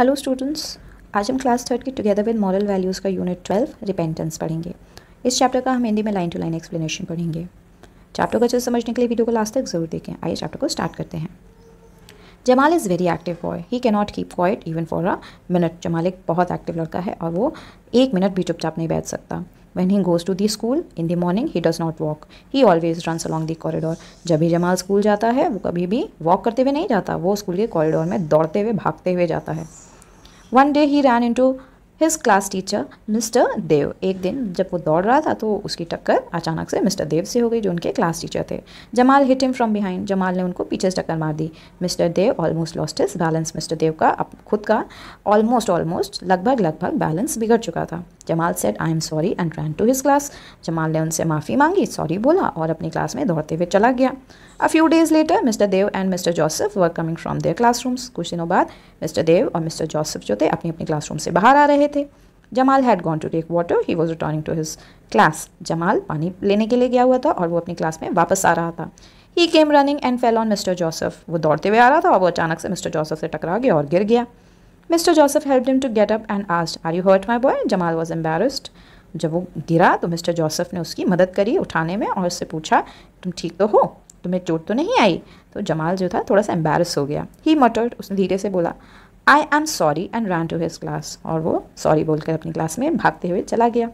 Hello students आज हम class third के टुगेदर विद मॉरल वैल्यूज़ का यूनिट ट्वेल्व रिपेंटेंस पढ़ेंगे इस चैप्टर का हम हिंदी में लाइन टू लाइन एक्सप्लेनेशन पढ़ेंगे चैप्टर को अच्छे समझने के लिए वीडियो को लास्ट तक जरूर देखें आइए चैप्टर को स्टार्ट करते हैं Jamal is very active boy he not keep quiet even for a minute Jamal एक बहुत एक्टिव लड़का है और वो एक मिनट भी चुपचाप नहीं बैठ सकता when he goes to the school in the morning he does not walk he always runs along the corridor जब भी जमाल स्कूल जाता है वो कभी भी वॉक करते हुए नहीं जाता वो स्कूल के कॉरिडोर में दौड़ते हुए भागते हुए जाता है One day he ran into his class teacher mister Dev एक दिन जब वो दौड़ रहा था तो उसकी टक्कर अचानक से मिस्टर देव से हो गई जो उनके क्लास टीचर थे Jamal hit him from behind Jamal ने उनको पीछे से टक्कर मार दी mister Dev almost lost his balance mister Dev का अब खुद का ऑलमोस्ट ऑलमोस्ट लगभग लगभग बैलेंस बिगड़ चुका था Jamal said I am sorry and ran to his class Jamal ने उनसे माफ़ी मांगी सॉरी बोला और अपनी क्लास में दौड़ते हुए चला गया a few days later mister Dev and mister Joseph were coming from their rooms कुछ दिनों बाद मिस्टर देव और मिस्टर जोसेफ जो थे अपने अपने रूम से बाहर आ रहे थे Jamal had gone to take water he was returning to his class Jamal पानी लेने के लिए गया हुआ था और वो अपनी क्लास में वापस आ रहा था he came running and fell on mister Joseph वो दौड़ते हुए आ रहा था और वो अचानक से मिस्टर जोसफ से टकरा गया और गिर गया mister Joseph help him to get up and asked are you hurt my boy Jamal was embarrassed जब वो गिरा तो मिस्टर जोसफ ने उसकी मदद करी उठाने में और उससे पूछा तुम ठीक तो हो तुम्हें चोट तो नहीं आई तो जमाल जो था थोड़ा सा एम्बेरस हो गया ही मटर्ड उसने धीरे से बोला I am sorry and run to his class और वो सॉरी बोलकर अपनी क्लास में भागते हुए चला गया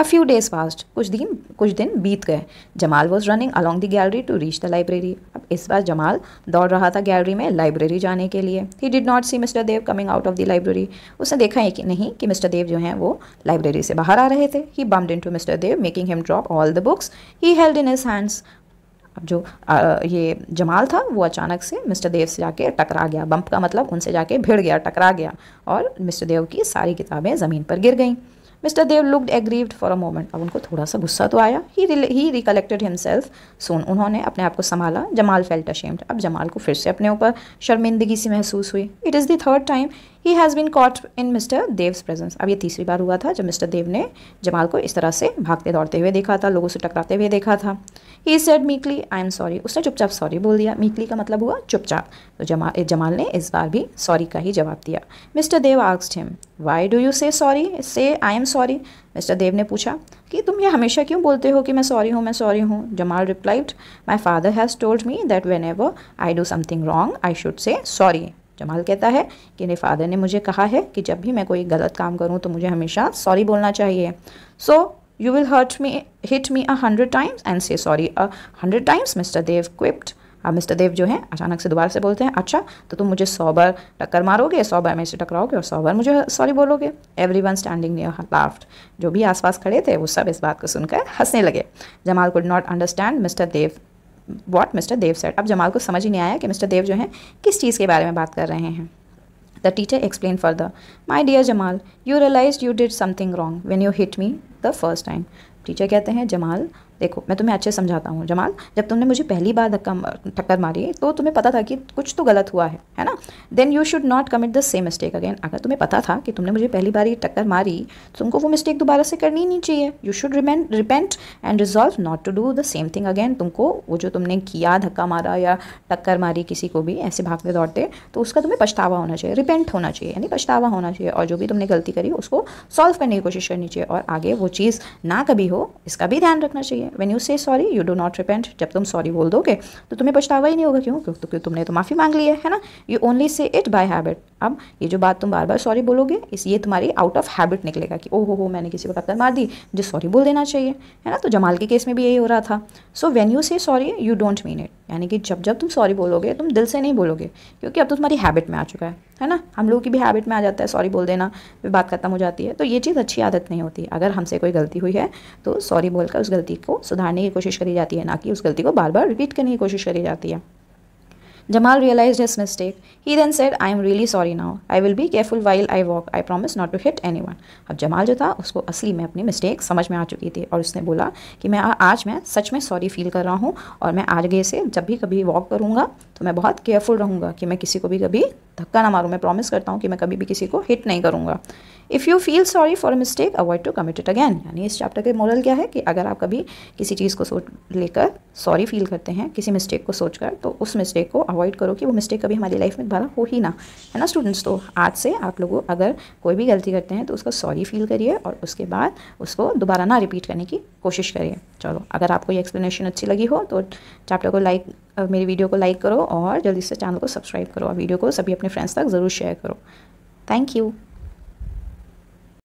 अ फ्यू डेज फास्ट कुछ दिन कुछ दिन बीत गए Jamal was running along the gallery to reach the library अब इस बार जमाल दौड़ रहा था गैलरी में लाइब्रेरी जाने के लिए he did not see mister Dev coming out of the library उसने देखा है कि नहीं कि मिस्टर देव जो हैं वो लाइब्रेरी से बाहर आ रहे थे he bumped into mister Dev making him drop all the books he held in his hands अब जो आ, ये जमाल था वो अचानक से मिस्टर देव से जाके टकरा गया बम्प का मतलब उनसे जाके भिड़ गया टकरा गया और मिस्टर देव की सारी किताबें ज़मीन पर गिर गईं mister Dev looked aggrieved for a moment अब उनको थोड़ा सा गुस्सा तो आया ही रिकलेक्टेड हिमसेल्फ सोन उन्होंने अपने आप को संभाला जमाल फेल्ट अशेम्ड अब जमाल को फिर से अपने ऊपर शर्मिंदगी सी महसूस हुई it is the third time he has been caught in mister Dev's presence अब ये तीसरी बार हुआ था जब मिस्टर देव ने जमाल को इस तरह से भागते दौड़ते हुए देखा था लोगों से टकराते हुए देखा था he said meekly I am sorry उसने चुपचाप सॉरी बोल दिया मीकली का मतलब हुआ चुपचाप तो जमाल जमाल ने इस बार भी सॉरी का ही जवाब दिया मिस्टर देव आक्स्ट him why do you say sorry say I am am sorry mister Dev ने पूछा कि तुम ये हमेशा क्यों बोलते हो कि मैं सॉरी हूँ मैं सॉरी हूँ Jamal replied my father has told me that whenever I do something wrong I should say sorry Jamal कहता है कि मेरे फादर ने मुझे कहा है कि जब भी मैं कोई गलत काम करूँ तो मुझे हमेशा सॉरी बोलना चाहिए so you will hurt me hit me a hundred times and say sorry a hundred times mister Dev quipped अब मिस्टर देव जो है अचानक से दोबारा से बोलते हैं अच्छा तो तुम मुझे सौ बार टक्कर मारोगे सौ बार मेरे से टकराओगे और सौ बार मुझे सॉरी बोलोगे everyone standing near laughed जो भी आसपास खड़े थे वो सब इस बात को सुनकर हंसने लगे Jamal could not understand mister Dev what mister Dev said अब जमाल को समझ ही नहीं आया कि मिस्टर देव जो है किस चीज़ के बारे में बात कर रहे हैं teacher explain for the my dear Jamal you realise you did something wrong when you hit me the first time teacher कहते हैं जमाल देखो मैं तुम्हें अच्छे समझाता हूँ जमाल जब तुमने मुझे पहली बार धक्का टक्कर मारी तो तुम्हें पता था कि कुछ तो गलत हुआ है है ना then you should not commit the same mistake again अगर तुम्हें पता था कि तुमने मुझे पहली बार ये टक्कर मारी तो तुमको वो मिस्टेक दोबारा से करनी नहीं चाहिए you should remain repent and resolve not to do the same thing again तुमको वो जो तुमने किया धक्का मारा या टक्कर मारी किसी को भी ऐसे भागते दौड़ते तो उसका तुम्हें पछतावा होना चाहिए रिपेंट होना चाहिए यानी पछतावा होना चाहिए और जो भी तुमने गलती करी उसको सॉल्व करने की कोशिश करनी चाहिए और आगे वो चीज़ ना कभी हो हो इसका भी ध्यान रखना चाहिए when you say sorry you do not repent जब तुम सॉरी बोल दोगे तो तुम्हें पछतावा ही नहीं होगा क्यों क्योंकि तो तुमने तो माफ़ी मांग ली है है ना you only say it by habit अब ये जो बात तुम बार बार सॉरी बोलोगे इस ये तुम्हारी आउट ऑफ हैबिट निकलेगा कि ओ हो हो मैंने किसी को टक्कर मार दी मुझे सॉरी बोल देना चाहिए है ना तो जमाल के केस में भी यही हो रहा था so when you say sorry you don't mean it यानी कि जब जब तुम सॉरी बोलोगे तुम दिल से नहीं बोलोगे क्योंकि अब तो तुम्हारी हैबिट में आ चुका है है ना हम लोगों की भी हैबिट में आ जाता है सॉरी बोल देना फिर बात खत्म हो जाती है तो ये चीज़ अच्छी आदत नहीं होती अगर हमसे कोई गलती हुई है तो सॉरी बोलकर उस गलती को सुधारने की कोशिश करी जाती है ना कि उस गलती को बार बार रिपीट करने की कोशिश करी जाती है Jamal realized his mistake. He then said, I am really sorry now. I will be careful while I walk. I promise not to hit anyone. अब जमाल जो था उसको असली में अपनी मिस्टेक समझ में आ चुकी थी और उसने बोला कि मैं आज मैं सच में सॉरी फील कर रहा हूँ और मैं आगे से जब भी कभी वॉक करूँगा तो मैं बहुत केयरफुल रहूँगा कि मैं किसी को भी कभी धक्का ना मारूँ मैं प्रॉमिस करता हूँ कि मैं कभी भी किसी को हिट नहीं करूँगा if you feel sorry for a mistake avoid to commit it again यानी इस चैप्टर के मॉरल क्या है कि अगर आप कभी किसी चीज़ को सोच लेकर सॉरी फील करते हैं किसी मिस्टेक को सोच कर तो उस मिस्टेक को अवॉइड करो कि वो मिस्टेक कभी हमारी लाइफ में दोबारा हो ही ना है ना स्टूडेंट्स तो आज से आप लोगों अगर कोई भी गलती करते हैं तो उसका सॉरी फील करिए और उसके बाद उसको दोबारा ना रिपीट करने की कोशिश करिए चलो अगर आपको ये एक्सप्लेनेशन अच्छी लगी हो तो चैप्टर को लाइक मेरी वीडियो को लाइक करो और जल्दी से चैनल को सब्सक्राइब करो और वीडियो को सभी अपने फ्रेंड्स तक ज़रूर शेयर करो थैंक यू